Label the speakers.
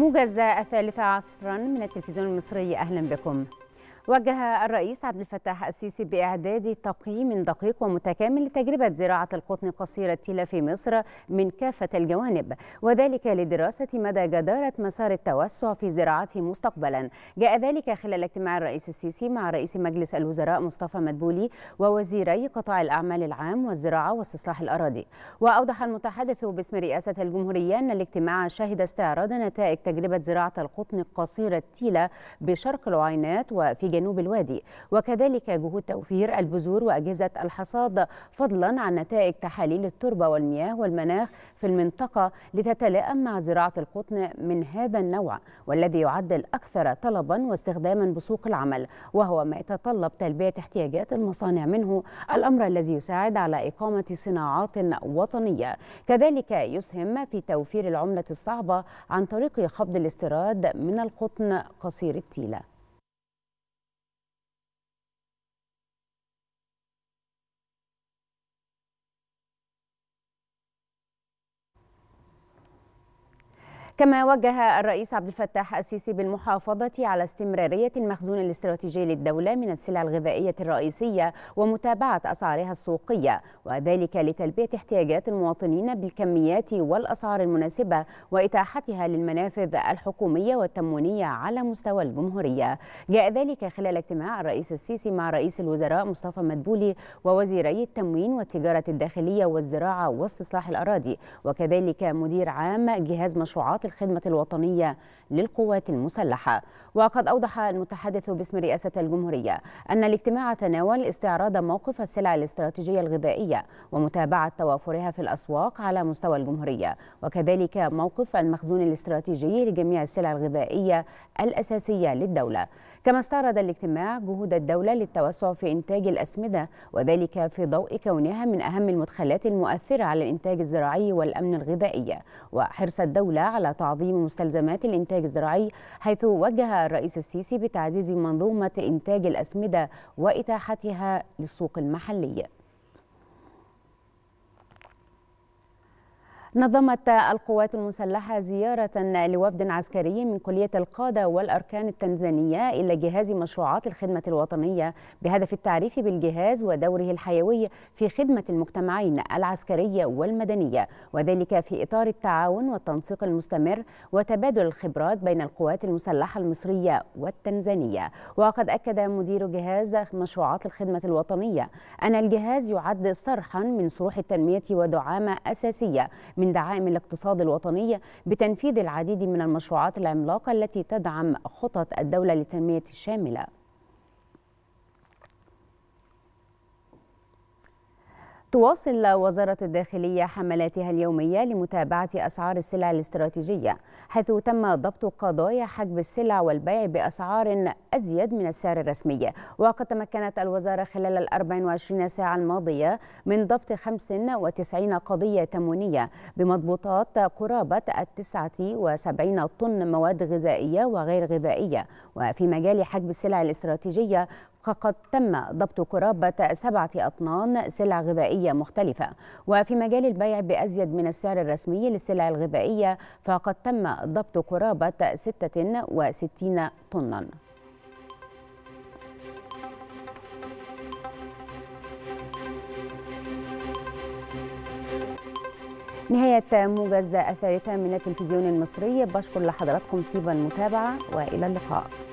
Speaker 1: موجز الثالثة عصرا من التلفزيون المصري أهلا بكم وجه الرئيس عبد الفتاح السيسي بإعداد تقييم دقيق ومتكامل لتجربة زراعة القطن قصير التيلة في مصر من كافة الجوانب وذلك لدراسة مدى جدارة مسار التوسع في زراعته مستقبلا جاء ذلك خلال اجتماع الرئيس السيسي مع رئيس مجلس الوزراء مصطفى مدبولي ووزيري قطاع الأعمال العام والزراعة واستصلاح الأراضي وأوضح المتحدث باسم رئاسة الجمهورية أن الاجتماع شهد استعراض نتائج تجربة زراعة القطن قصير التيلة بشرق العينات وفي جنوب الوادي وكذلك جهود توفير البذور وأجهزة الحصاد فضلا عن نتائج تحاليل التربة والمياه والمناخ في المنطقة لتتلائم مع زراعة القطن من هذا النوع والذي يعد الأكثر طلبا واستخداما بسوق العمل وهو ما يتطلب تلبية احتياجات المصانع منه الأمر الذي يساعد على إقامة صناعات وطنية كذلك يسهم في توفير العملة الصعبة عن طريق خفض الاستيراد من القطن قصير التيله كما وجه الرئيس عبد الفتاح السيسي بالمحافظة على استمرارية المخزون الاستراتيجي للدولة من السلع الغذائية الرئيسية ومتابعة أسعارها السوقية وذلك لتلبية احتياجات المواطنين بالكميات والأسعار المناسبة وإتاحتها للمنافذ الحكومية والتموينية على مستوى الجمهورية جاء ذلك خلال اجتماع الرئيس السيسي مع رئيس الوزراء مصطفى مدبولي ووزيري التموين والتجارة الداخلية والزراعة واستصلاح الأراضي وكذلك مدير عام جهاز مشروعات الخدمة الوطنية للقوات المسلحة وقد أوضح المتحدث باسم رئاسة الجمهورية أن الاجتماع تناول استعراض موقف السلع الاستراتيجية الغذائية ومتابعة توافرها في الأسواق على مستوى الجمهورية وكذلك موقف المخزون الاستراتيجي لجميع السلع الغذائية الأساسية للدولة كما استعرض الاجتماع جهود الدولة للتوسع في إنتاج الأسمدة وذلك في ضوء كونها من أهم المدخلات المؤثرة على الإنتاج الزراعي والأمن الغذائي وحرص الدولة على تعظيم مستلزمات الإنتاج الزراعي حيث وجه الرئيس السيسي بتعزيز منظومة إنتاج الأسمدة وإتاحتها للسوق المحلي نظمت القوات المسلحة زيارة لوفد عسكري من كلية القادة والأركان التنزانية إلى جهاز مشروعات الخدمة الوطنية بهدف التعريف بالجهاز ودوره الحيوي في خدمة المجتمعين العسكرية والمدنية وذلك في إطار التعاون والتنسيق المستمر وتبادل الخبرات بين القوات المسلحة المصرية والتنزانية وقد أكد مدير جهاز مشروعات الخدمة الوطنية أن الجهاز يعد صرحا من صروح التنمية ودعامة أساسية من دعائم الاقتصاد الوطنية بتنفيذ العديد من المشروعات العملاقة التي تدعم خطط الدولة للتنمية الشاملة تواصل وزارة الداخلية حملاتها اليومية لمتابعة أسعار السلع الاستراتيجية حيث تم ضبط قضايا حجب السلع والبيع بأسعار أزيد من السعر الرسمي وقد تمكنت الوزارة خلال ال 24 ساعة الماضية من ضبط 95 قضية تموينية بمضبوطات قرابة ال 79 طن مواد غذائية وغير غذائية وفي مجال حجب السلع الاستراتيجية فقد تم ضبط قرابة سبعة أطنان سلع غذائية مختلفة وفي مجال البيع بأزيد من السعر الرسمي للسلع الغذائية فقد تم ضبط قرابة 66 طناً نهاية موجز الثالثة من التلفزيون المصري بشكر لحضراتكم طيب المتابعة وإلى اللقاء